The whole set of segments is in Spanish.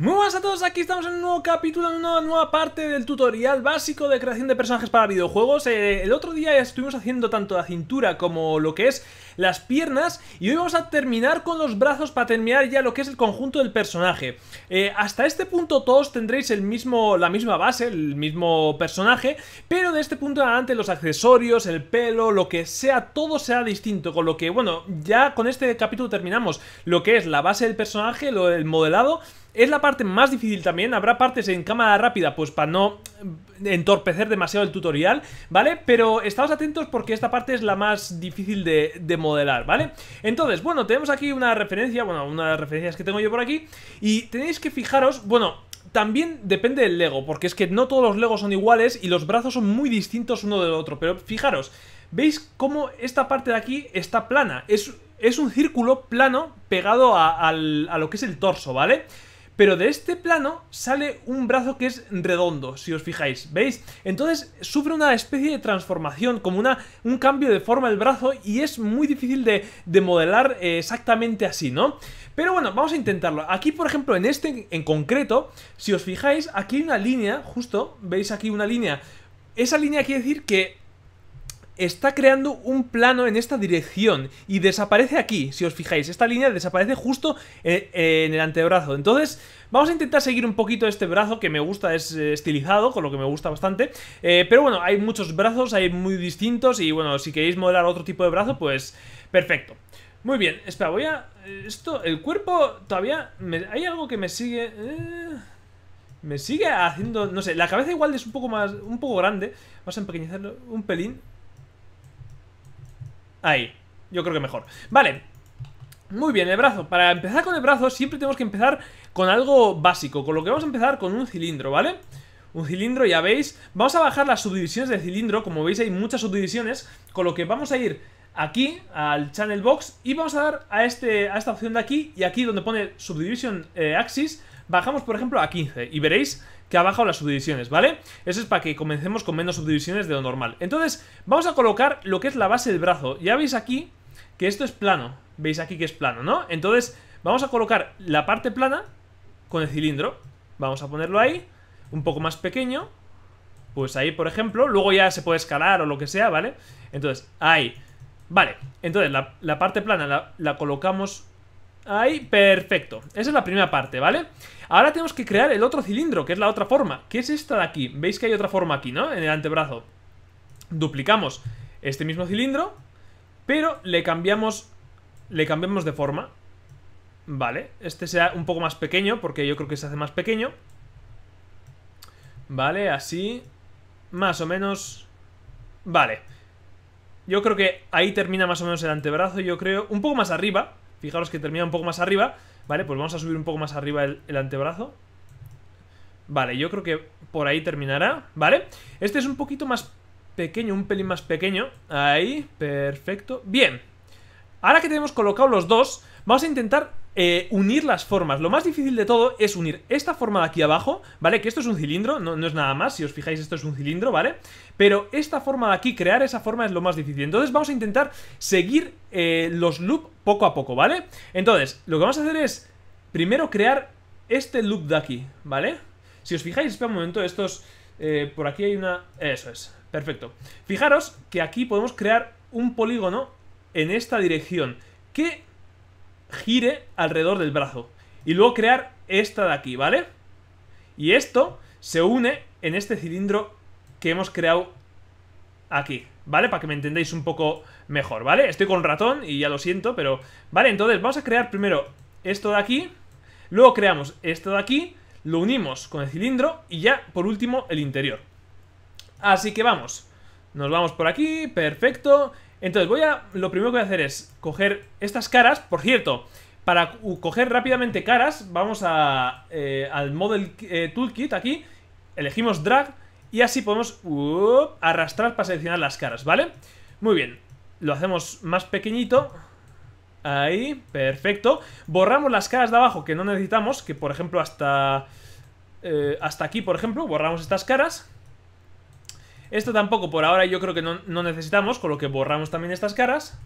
Muy buenas a todos, aquí estamos en un nuevo capítulo, en una nueva parte del tutorial básico de creación de personajes para videojuegos. Eh, el otro día estuvimos haciendo tanto la cintura como lo que es las piernas y hoy vamos a terminar con los brazos para terminar ya lo que es el conjunto del personaje. Eh, hasta este punto todos tendréis el mismo, la misma base, el mismo personaje, pero de este punto en adelante los accesorios, el pelo, lo que sea, todo será distinto, con lo que, bueno, ya con este capítulo terminamos lo que es la base del personaje, lo, del modelado es la parte más difícil también, habrá partes en cámara rápida, pues para no entorpecer demasiado el tutorial, ¿vale? Pero estamos atentos porque esta parte es la más difícil de, modelar, ¿vale? Entonces, bueno, tenemos aquí una referencia, bueno, una de las referencias que tengo yo por aquí, y tenéis que fijaros, bueno, también depende del Lego, porque es que no todos los Legos son iguales y los brazos son muy distintos uno del otro, pero fijaros, ¿veis cómo esta parte de aquí está plana? Es, es un círculo plano pegado a, lo que es el torso, ¿vale? vale pero de este plano sale un brazo que es redondo, si os fijáis, ¿veis? Entonces sufre una especie de transformación, como una, un cambio de forma el brazo y es muy difícil de, modelar eh, exactamente así, ¿no? Pero bueno, vamos a intentarlo. Aquí, por ejemplo, en este en concreto, si os fijáis, aquí hay una línea, justo, ¿veis aquí una línea? Esa línea quiere decir que está creando un plano en esta dirección y desaparece aquí, si os fijáis. Esta línea desaparece justo eh, eh, en, el antebrazo. Entonces, vamos a intentar seguir un poquito este brazo que me gusta, es eh, estilizado, con lo que me gusta bastante. pero bueno, hay muchos brazos, hay muy distintos y bueno, si queréis modelar otro tipo de brazo, pues perfecto. Muy bien, espera, voy a... Esto, el cuerpo todavía... hay algo que me sigue... me sigue haciendo... No sé, la cabeza igual es un poco más... Un poco grande. Vamos a empequeñecerlo un pelín. Ahí, yo creo que mejor Vale, muy bien, el brazo Para empezar con el brazo siempre tenemos que empezar con algo básico Con lo que vamos a empezar con un cilindro, ¿vale? Un cilindro, ya veis Vamos a bajar las subdivisiones del cilindro Como veis hay muchas subdivisiones Con lo que vamos a ir aquí al channel box Y vamos a dar a, este, a esta opción de aquí Y aquí donde pone subdivision eh, axis Bajamos por ejemplo a 15 Y veréis que abajo las subdivisiones, ¿vale? Eso es para que comencemos con menos subdivisiones de lo normal. Entonces, vamos a colocar lo que es la base del brazo. Ya veis aquí que esto es plano. Veis aquí que es plano, ¿no? Entonces, vamos a colocar la parte plana con el cilindro. Vamos a ponerlo ahí, un poco más pequeño. Pues ahí, por ejemplo. Luego ya se puede escalar o lo que sea, ¿vale? Entonces, ahí. Vale, entonces la, parte plana la colocamos Ahí, perfecto. Esa es la primera parte, ¿vale? Ahora tenemos que crear el otro cilindro, que es la otra forma. ¿Qué es esta de aquí? Veis que hay otra forma aquí, ¿no? En el antebrazo. Duplicamos este mismo cilindro, pero le cambiamos, le cambiamos de forma. Vale, este sea un poco más pequeño, porque yo creo que se hace más pequeño. Vale, así. Más o menos. Vale. Yo creo que ahí termina más o menos el antebrazo, yo creo. Un poco más arriba, Fijaros que termina un poco más arriba Vale, pues vamos a subir un poco más arriba el, antebrazo Vale, yo creo que por ahí terminará Vale, este es un poquito más pequeño, un pelín más pequeño Ahí, perfecto Bien, ahora que tenemos colocados los dos Vamos a intentar eh, unir las formas. Lo más difícil de todo es unir esta forma de aquí abajo, ¿vale? Que esto es un cilindro, no, es nada más, si os fijáis esto es un cilindro, ¿vale? Pero esta forma de aquí, crear esa forma es lo más difícil. Entonces vamos a intentar seguir eh, los loops poco a poco, ¿vale? Entonces, lo que vamos a hacer es primero crear este loop de aquí, ¿vale? Si os fijáis, espera un momento, estos... Eh, por aquí hay una... Eso es, perfecto. Fijaros que aquí podemos crear un polígono en esta dirección que gire alrededor del brazo. Y luego crear esta de aquí, ¿vale? Y esto se une en este cilindro que hemos creado aquí, ¿vale? Para que me entendáis un poco mejor, ¿vale? Estoy con ratón y ya lo siento, pero... Vale, entonces vamos a crear primero esto de aquí, luego creamos esto de aquí, lo unimos con el cilindro y ya, por último, el interior. Así que vamos, nos vamos por aquí, perfecto... Entonces, voy a. Lo primero que voy a hacer es coger estas caras. Por cierto, para coger rápidamente caras, vamos eh, al Model eh, Toolkit aquí. Elegimos Drag. Y así podemos arrastrar para seleccionar las caras, ¿vale? Muy bien. Lo hacemos más pequeñito. Ahí, perfecto. Borramos las caras de abajo que no necesitamos. Que por ejemplo, hasta. Eh, hasta aquí, por ejemplo, borramos estas caras. Esto tampoco por ahora yo creo que no, necesitamos, con lo que borramos también estas caras.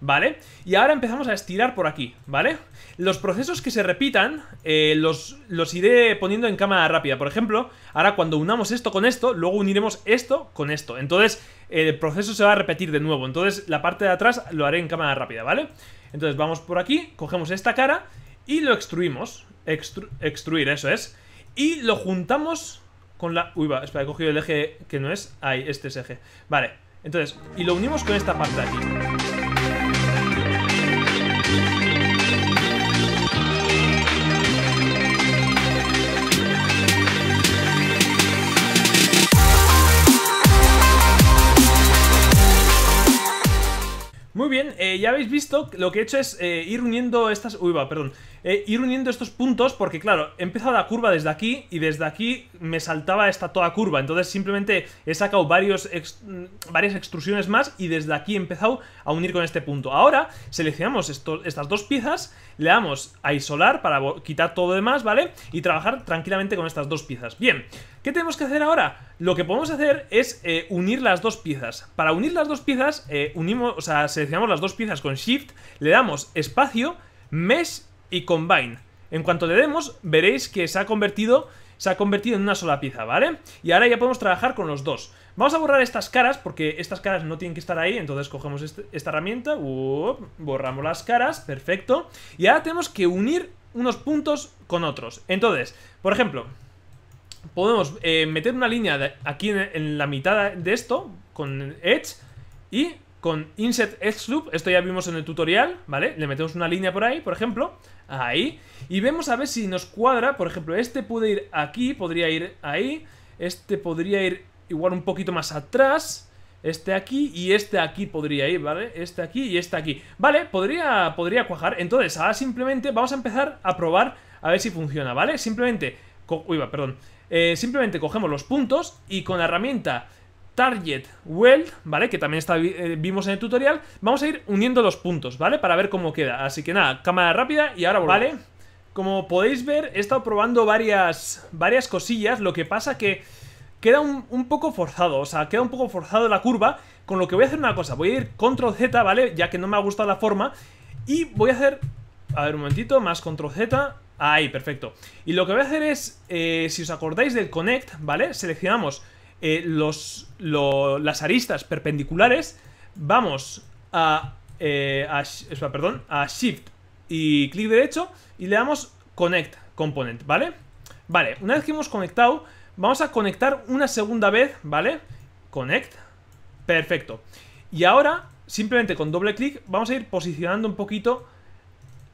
¿vale? Y ahora empezamos a estirar por aquí, ¿vale? Los procesos que se repitan eh, los, los, iré poniendo en cámara rápida. Por ejemplo, ahora cuando unamos esto con esto, luego uniremos esto con esto. Entonces, el proceso se va a repetir de nuevo. Entonces, la parte de atrás lo haré en cámara rápida, ¿vale? Entonces, vamos por aquí, cogemos esta cara y lo extruimos. extruir, eso es. Y lo juntamos con la... Uy, va, espera, he cogido el eje que no es. Ahí, este es eje. Vale, entonces, y lo unimos con esta parte aquí. Muy bien, eh, ya habéis visto, lo que he hecho es eh, ir uniendo estas... Uy, va, perdón. Eh, ir uniendo estos puntos porque, claro, he empezado la curva desde aquí y desde aquí me saltaba esta toda curva. Entonces simplemente he sacado varios mm, varias extrusiones más y desde aquí he empezado a unir con este punto. Ahora seleccionamos estas dos piezas, le damos a isolar para quitar todo lo demás, ¿vale? Y trabajar tranquilamente con estas dos piezas. Bien, ¿Qué tenemos que hacer ahora? Lo que podemos hacer es eh, unir las dos piezas. Para unir las dos piezas, eh, unimos, o sea, seleccionamos las dos piezas con Shift, le damos espacio, Mesh y Combine. En cuanto le demos, veréis que se ha convertido se ha convertido en una sola pieza, ¿vale? Y ahora ya podemos trabajar con los dos. Vamos a borrar estas caras, porque estas caras no tienen que estar ahí, entonces cogemos este, esta herramienta, borramos las caras, perfecto. Y ahora tenemos que unir unos puntos con otros. Entonces, por ejemplo, podemos eh, meter una línea aquí en, la mitad de esto, con Edge, y con inset Edge Loop, esto ya vimos en el tutorial, ¿vale? Le metemos una línea por ahí, por ejemplo, ahí, y vemos a ver si nos cuadra, por ejemplo, este puede ir aquí, podría ir ahí, este podría ir igual un poquito más atrás, este aquí y este aquí podría ir, ¿vale? Este aquí y este aquí. Vale, podría, podría cuajar. Entonces, ahora simplemente vamos a empezar a probar a ver si funciona, ¿vale? Simplemente... Uy, va, perdón. Eh, simplemente cogemos los puntos y con la herramienta Target Weld, ¿vale? Que también está, eh, vimos en el tutorial, vamos a ir uniendo los puntos, ¿vale? Para ver cómo queda. Así que nada, cámara rápida y ahora volvemos. Vale, como podéis ver, he estado probando varias, varias cosillas, lo que pasa que queda un, poco forzado, o sea, queda un poco forzado la curva, con lo que voy a hacer una cosa, voy a ir control Z, ¿vale? Ya que no me ha gustado la forma, y voy a hacer, a ver un momentito, más control Z, Ahí, perfecto. Y lo que voy a hacer es, eh, si os acordáis del connect, ¿vale? Seleccionamos eh, los, las aristas perpendiculares, vamos a, eh, perdón, a shift y clic derecho y le damos connect component, ¿vale? Vale, una vez que hemos conectado, vamos a conectar una segunda vez, ¿vale? Connect, perfecto. Y ahora, simplemente con doble clic, vamos a ir posicionando un poquito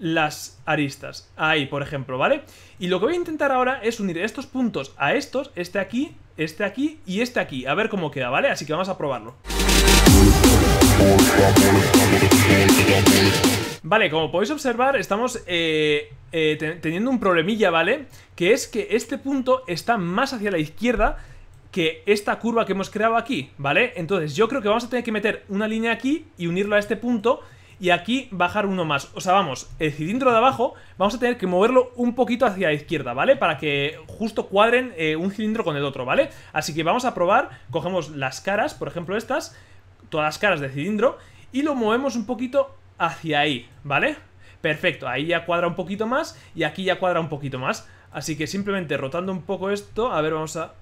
las aristas. Ahí, por ejemplo, ¿vale? Y lo que voy a intentar ahora es unir estos puntos a estos, este aquí, este aquí y este aquí. A ver cómo queda, ¿vale? Así que vamos a probarlo. Vale, como podéis observar, estamos eh, eh, teniendo un problemilla, ¿vale? Que es que este punto está más hacia la izquierda que esta curva que hemos creado aquí, ¿vale? Entonces yo creo que vamos a tener que meter una línea aquí y unirlo a este punto y aquí bajar uno más. O sea, vamos, el eh, cilindro de abajo vamos a tener que moverlo un poquito hacia la izquierda, ¿vale? Para que justo cuadren eh, un cilindro con el otro, ¿vale? Así que vamos a probar, cogemos las caras, por ejemplo estas, todas las caras de cilindro, y lo movemos un poquito hacia ahí, ¿vale? Perfecto, ahí ya cuadra un poquito más y aquí ya cuadra un poquito más. Así que simplemente rotando un poco esto, a ver, vamos a...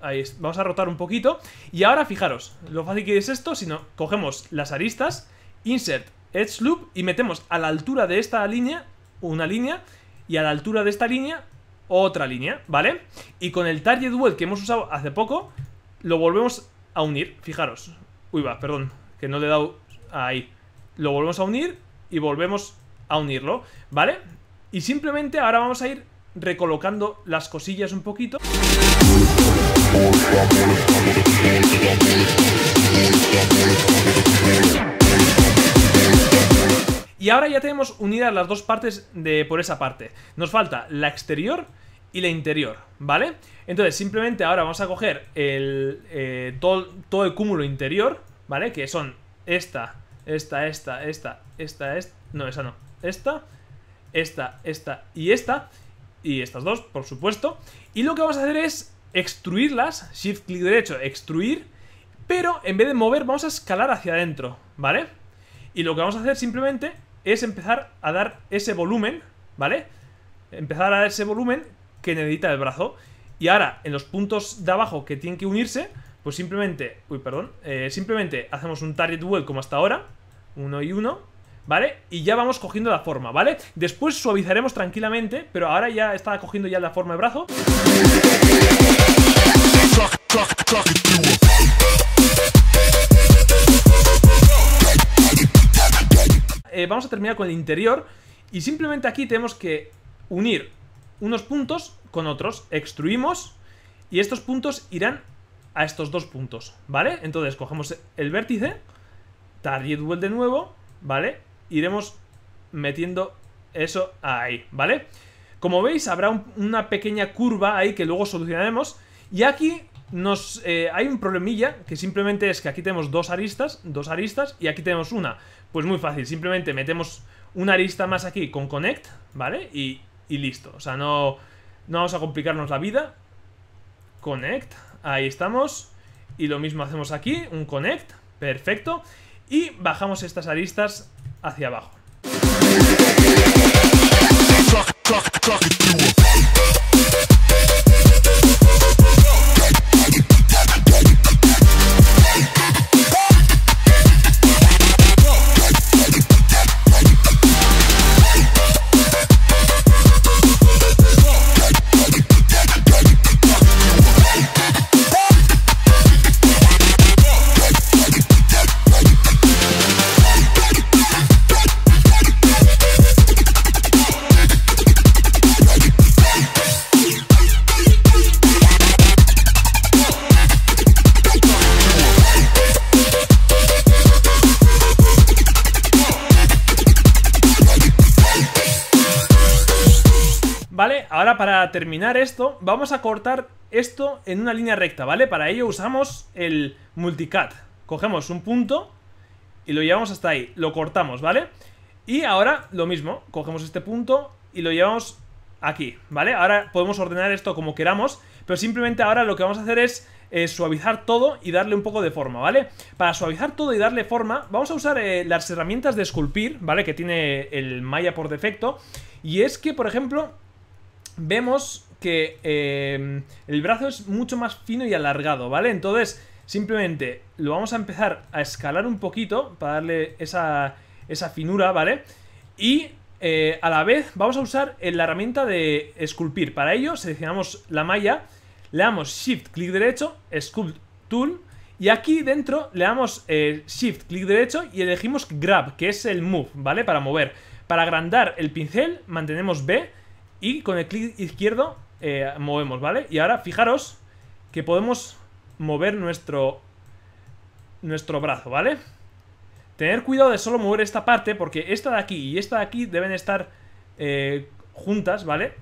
Ahí, vamos a rotar un poquito. Y ahora, fijaros, lo fácil que es esto, si no, cogemos las aristas, insert edge loop y metemos a la altura de esta línea una línea y a la altura de esta línea otra línea, ¿vale? Y con el target duel que hemos usado hace poco lo volvemos a unir, fijaros. Uy, va, perdón, que no le he dado ahí. Lo volvemos a unir y volvemos a unirlo, ¿vale? Y simplemente ahora vamos a ir recolocando las cosillas un poquito. Y ahora ya tenemos unidas las dos partes de, por esa parte. Nos falta la exterior y la interior, ¿vale? Entonces, simplemente ahora vamos a coger el, eh, todo, todo, el cúmulo interior, ¿vale? Que son esta, esta, esta, esta, esta, esta... No, esa no. Esta, esta, esta y esta. Y estas dos, por supuesto. Y lo que vamos a hacer es extruirlas. Shift clic derecho, extruir. Pero en vez de mover, vamos a escalar hacia adentro, ¿vale? Y lo que vamos a hacer simplemente es empezar a dar ese volumen, ¿vale? Empezar a dar ese volumen que necesita el brazo. Y ahora, en los puntos de abajo que tienen que unirse, pues simplemente, uy, perdón, eh, simplemente hacemos un target well como hasta ahora, uno y uno, ¿vale? Y ya vamos cogiendo la forma, ¿vale? Después suavizaremos tranquilamente, pero ahora ya está cogiendo ya la forma de brazo. Eh, vamos a terminar con el interior y simplemente aquí tenemos que unir unos puntos con otros. Extruimos y estos puntos irán a estos dos puntos, ¿vale? Entonces cogemos el vértice, target well de nuevo, ¿vale? Iremos metiendo eso ahí, ¿vale? Como veis habrá una pequeña curva ahí que luego solucionaremos y aquí nos, eh, hay un problemilla que simplemente es que aquí tenemos dos aristas, dos aristas y aquí tenemos una. Pues muy fácil, simplemente metemos una arista más aquí con connect, ¿vale? Y, y listo, o sea, no, no vamos a complicarnos la vida. Connect, ahí estamos. Y lo mismo hacemos aquí, un connect, perfecto. Y bajamos estas aristas hacia abajo. terminar esto, vamos a cortar esto en una línea recta, ¿vale? Para ello usamos el multicat. Cogemos un punto y lo llevamos hasta ahí, lo cortamos, ¿vale? Y ahora lo mismo, cogemos este punto y lo llevamos aquí, ¿vale? Ahora podemos ordenar esto como queramos, pero simplemente ahora lo que vamos a hacer es eh, suavizar todo y darle un poco de forma, ¿vale? Para suavizar todo y darle forma, vamos a usar eh, las herramientas de esculpir, ¿vale? Que tiene el Maya por defecto, y es que, por ejemplo, vemos que eh, el brazo es mucho más fino y alargado, ¿vale? Entonces, simplemente lo vamos a empezar a escalar un poquito para darle esa, finura, ¿vale? Y eh, a la vez vamos a usar eh, la herramienta de esculpir. Para ello seleccionamos la malla, le damos Shift, clic derecho, Sculpt Tool, y aquí dentro le damos Shift, clic derecho y elegimos Grab, que es el Move, ¿vale? Para mover. Para agrandar el pincel mantenemos B y con el clic izquierdo eh, movemos, ¿vale? Y ahora fijaros que podemos mover nuestro, nuestro brazo, ¿vale? Tener cuidado de solo mover esta parte porque esta de aquí y esta de aquí deben estar eh, juntas, ¿vale?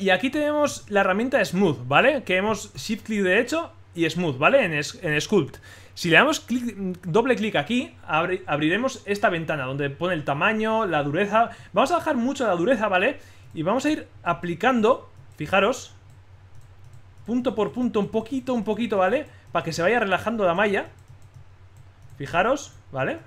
y aquí tenemos la herramienta Smooth, ¿vale? Que hemos shift clic derecho y Smooth, ¿vale? En, Sculpt. Si le damos doble clic aquí, abriremos esta ventana donde pone el tamaño, la dureza. Vamos a bajar mucho la dureza, ¿vale? Y vamos a ir aplicando, fijaros, punto por punto, un poquito, un poquito, ¿vale? Para que se vaya relajando la malla. Fijaros, ¿vale?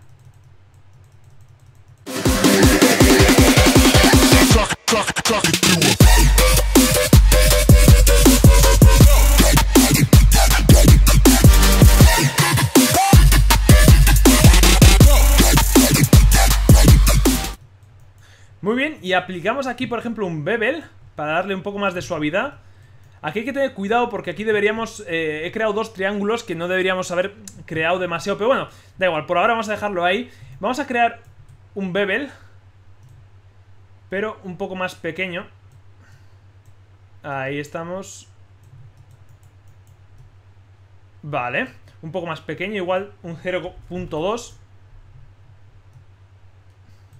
aplicamos aquí, por ejemplo, un bevel para darle un poco más de suavidad. Aquí hay que tener cuidado porque aquí deberíamos... Eh, he creado dos triángulos que no deberíamos haber creado demasiado, pero bueno, da igual, por ahora vamos a dejarlo ahí. Vamos a crear un bevel, pero un poco más pequeño. Ahí estamos. Vale, un poco más pequeño, igual un 0.2.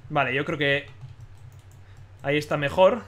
Vale, yo creo que Ahí está mejor.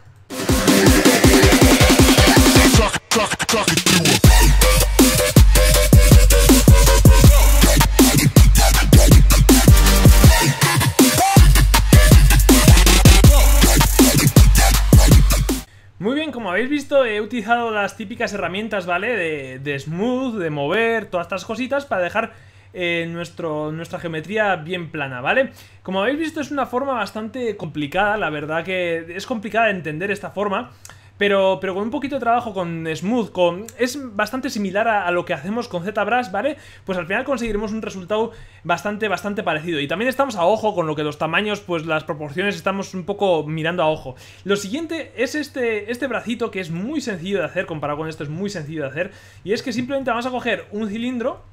Muy bien, como habéis visto, he utilizado las típicas herramientas, ¿vale? De, smooth, de mover, todas estas cositas para dejar eh, nuestro, nuestra geometría bien plana, ¿vale? Como habéis visto es una forma bastante complicada, la verdad que es complicada de entender esta forma. Pero, pero, con un poquito de trabajo con Smooth, con, es bastante similar a, lo que hacemos con ZBrush, ¿vale? Pues al final conseguiremos un resultado bastante, bastante parecido. Y también estamos a ojo con lo que los tamaños, pues las proporciones estamos un poco mirando a ojo. Lo siguiente es este, este bracito que es muy sencillo de hacer, comparado con esto es muy sencillo de hacer. Y es que simplemente vamos a coger un cilindro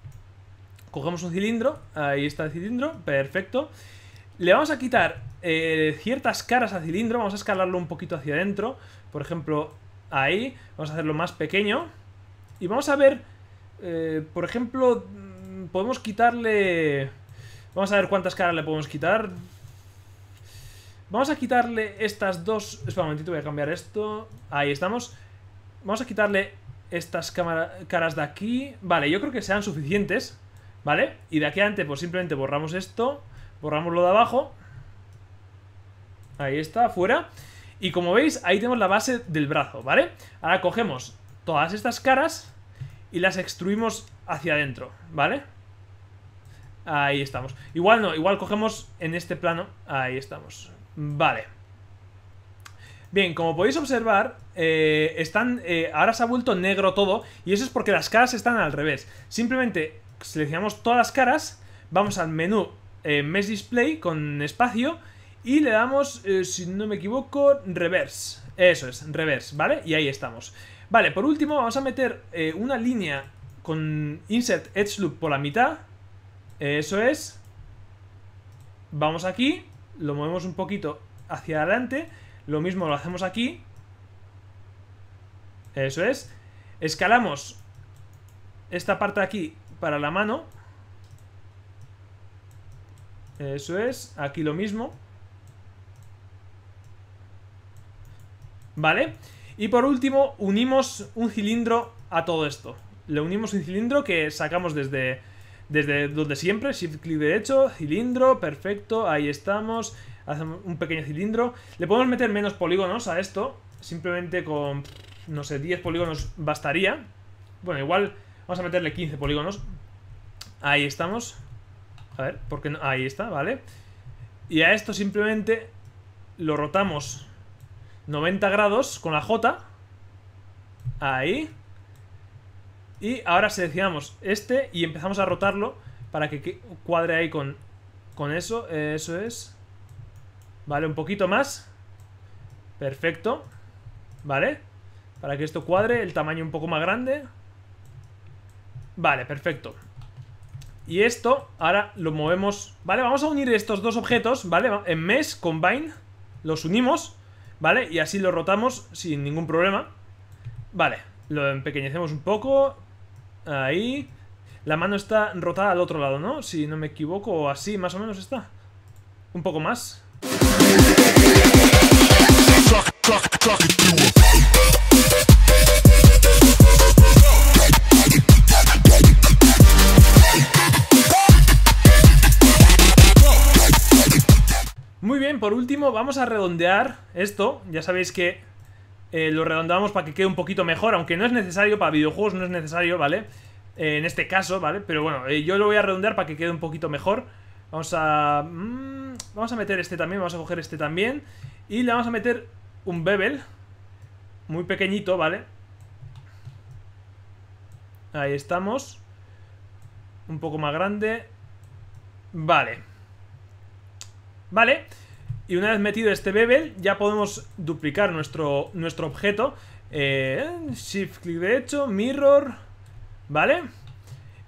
Cogemos un cilindro, ahí está el cilindro, perfecto. Le vamos a quitar eh, ciertas caras al cilindro, vamos a escalarlo un poquito hacia adentro. Por ejemplo, ahí, vamos a hacerlo más pequeño. Y vamos a ver, eh, por ejemplo, mm, podemos quitarle... Vamos a ver cuántas caras le podemos quitar. Vamos a quitarle estas dos... Espera un momentito, voy a cambiar esto. Ahí estamos. Vamos a quitarle estas caras de aquí. Vale, yo creo que sean suficientes. ¿Vale? Y de aquí adelante, pues simplemente borramos esto. Borramos lo de abajo. Ahí está, fuera. Y como veis, ahí tenemos la base del brazo, ¿vale? Ahora cogemos todas estas caras y las extruimos hacia adentro, ¿vale? Ahí estamos. Igual no, igual cogemos en este plano. Ahí estamos. Vale. Bien, como podéis observar, eh, están, eh, ahora se ha vuelto negro todo y eso es porque las caras están al revés. Simplemente seleccionamos todas las caras, vamos al menú eh, Mesh Display con espacio y le damos, eh, si no me equivoco, reverse. Eso es, reverse, ¿vale? Y ahí estamos. Vale, por último vamos a meter eh, una línea con Insert Edge Loop por la mitad. Eso es. Vamos aquí, lo movemos un poquito hacia adelante. Lo mismo lo hacemos aquí. Eso es. Escalamos esta parte de aquí para la mano. Eso es, aquí lo mismo. Vale, y por último unimos un cilindro a todo esto. Le unimos un cilindro que sacamos desde, desde donde siempre, shift clic derecho, cilindro, perfecto, ahí estamos, hacemos un pequeño cilindro. Le podemos meter menos polígonos a esto, simplemente con, no sé, 10 polígonos bastaría. Bueno, igual Vamos a meterle 15 polígonos. Ahí estamos. A ver, porque no? Ahí está, ¿vale? Y a esto simplemente lo rotamos 90 grados con la J. Ahí. Y ahora seleccionamos este y empezamos a rotarlo para que cuadre ahí con, con eso. Eso es. Vale, un poquito más. Perfecto. Vale. Para que esto cuadre, el tamaño un poco más grande. Vale, perfecto. Y esto, ahora lo movemos... Vale, vamos a unir estos dos objetos, ¿vale? En mesh, combine, los unimos, ¿vale? Y así lo rotamos sin ningún problema. Vale, lo empequeñecemos un poco. Ahí. La mano está rotada al otro lado, ¿no? Si no me equivoco, así más o menos está. Un poco más. por último, vamos a redondear esto. Ya sabéis que eh, lo redondeamos para que quede un poquito mejor, aunque no es necesario, para videojuegos no es necesario, ¿vale? Eh, en este caso, ¿vale? Pero bueno, eh, yo lo voy a redondear para que quede un poquito mejor. Vamos a... Mm, vamos a meter este también, vamos a coger este también. Y le vamos a meter un bevel, muy pequeñito, ¿vale? Ahí estamos. Un poco más grande. Vale. Vale. Y una vez metido este bebel, ya podemos duplicar nuestro, nuestro objeto. Eh, shift clic derecho, mirror, ¿vale?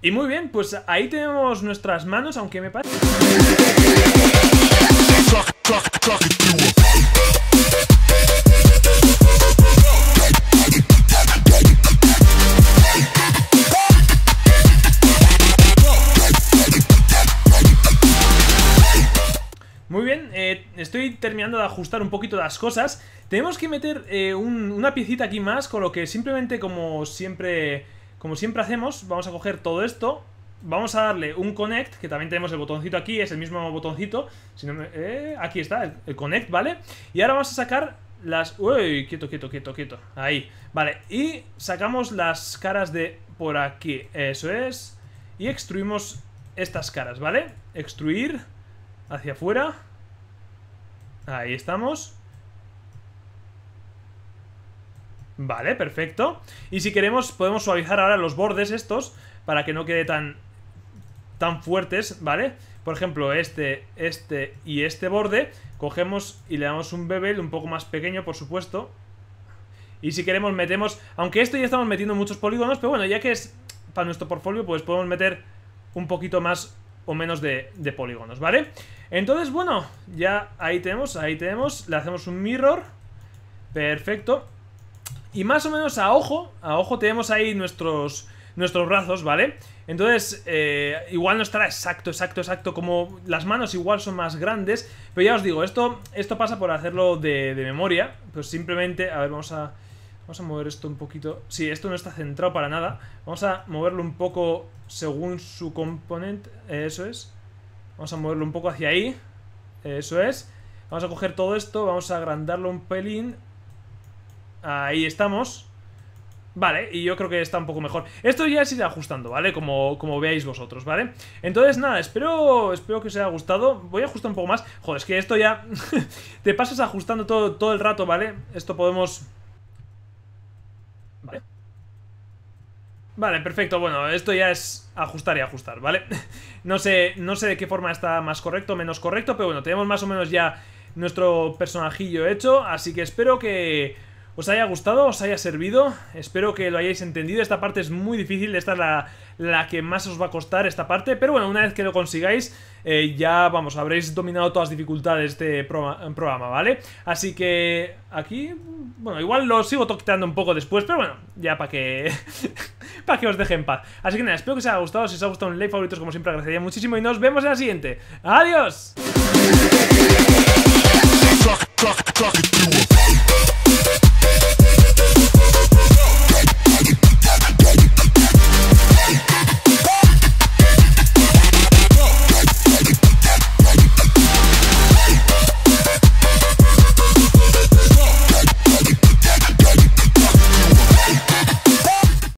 Y muy bien, pues ahí tenemos nuestras manos, aunque me parece... Eh, estoy terminando de ajustar un poquito las cosas. Tenemos que meter eh, una piecita aquí más, con lo que simplemente como siempre, como siempre hacemos, vamos a coger todo esto. Vamos a darle un connect, que también tenemos el botoncito aquí, es el mismo botoncito. Eh, aquí está, el, el connect, ¿vale? Y ahora vamos a sacar las... Uy, quieto, quieto, quieto, quieto. Ahí. Vale, y sacamos las caras de por aquí. Eso es. Y extruimos estas caras, ¿vale? Extruir hacia afuera. Ahí estamos. Vale, perfecto. Y si queremos, podemos suavizar ahora los bordes estos para que no quede tan, tan fuertes, ¿vale? Por ejemplo, este, este y este borde. Cogemos y le damos un bebel un poco más pequeño, por supuesto. Y si queremos, metemos... Aunque esto ya estamos metiendo muchos polígonos, pero bueno, ya que es para nuestro portfolio, pues podemos meter un poquito más o menos de, polígonos, ¿vale? Entonces, bueno, ya ahí tenemos, ahí tenemos, le hacemos un mirror, perfecto. Y más o menos a ojo, a ojo tenemos ahí nuestros, nuestros brazos, ¿vale? Entonces, eh, igual no estará exacto, exacto, exacto, como las manos igual son más grandes, pero ya os digo, esto, esto pasa por hacerlo de memoria, pues simplemente, a ver, vamos a Vamos a mover esto un poquito. Sí, esto no está centrado para nada. Vamos a moverlo un poco según su componente. eso es. Vamos a moverlo un poco hacia ahí. eso es. Vamos a coger todo esto. Vamos a agrandarlo un pelín. Ahí estamos. Vale, y yo creo que está un poco mejor. Esto ya se irá ajustando, ¿vale? Como, como veáis vosotros, ¿vale? Entonces, nada, espero, espero que os haya gustado. Voy a ajustar un poco más. Joder, es que esto ya... te pasas ajustando todo, todo el rato, ¿vale? Esto podemos... Vale, perfecto. Bueno, esto ya es ajustar y ajustar, ¿vale? No sé, no sé de qué forma está más correcto o menos correcto, pero bueno, tenemos más o menos ya nuestro personajillo hecho, así que espero que os haya gustado, os haya servido, espero que lo hayáis entendido, esta parte es muy difícil, esta es la, que más os va a costar esta parte, pero bueno, una vez que lo consigáis, eh, ya, vamos, habréis dominado todas las dificultades de este programa, ¿vale? Así que aquí, bueno, igual lo sigo toqueteando un poco después, pero bueno, ya para que... para que os deje en paz. Así que nada, espero que os haya gustado. Si os ha gustado un like, favoritos, como siempre, agradecería muchísimo. Y nos vemos en la siguiente. ¡Adiós!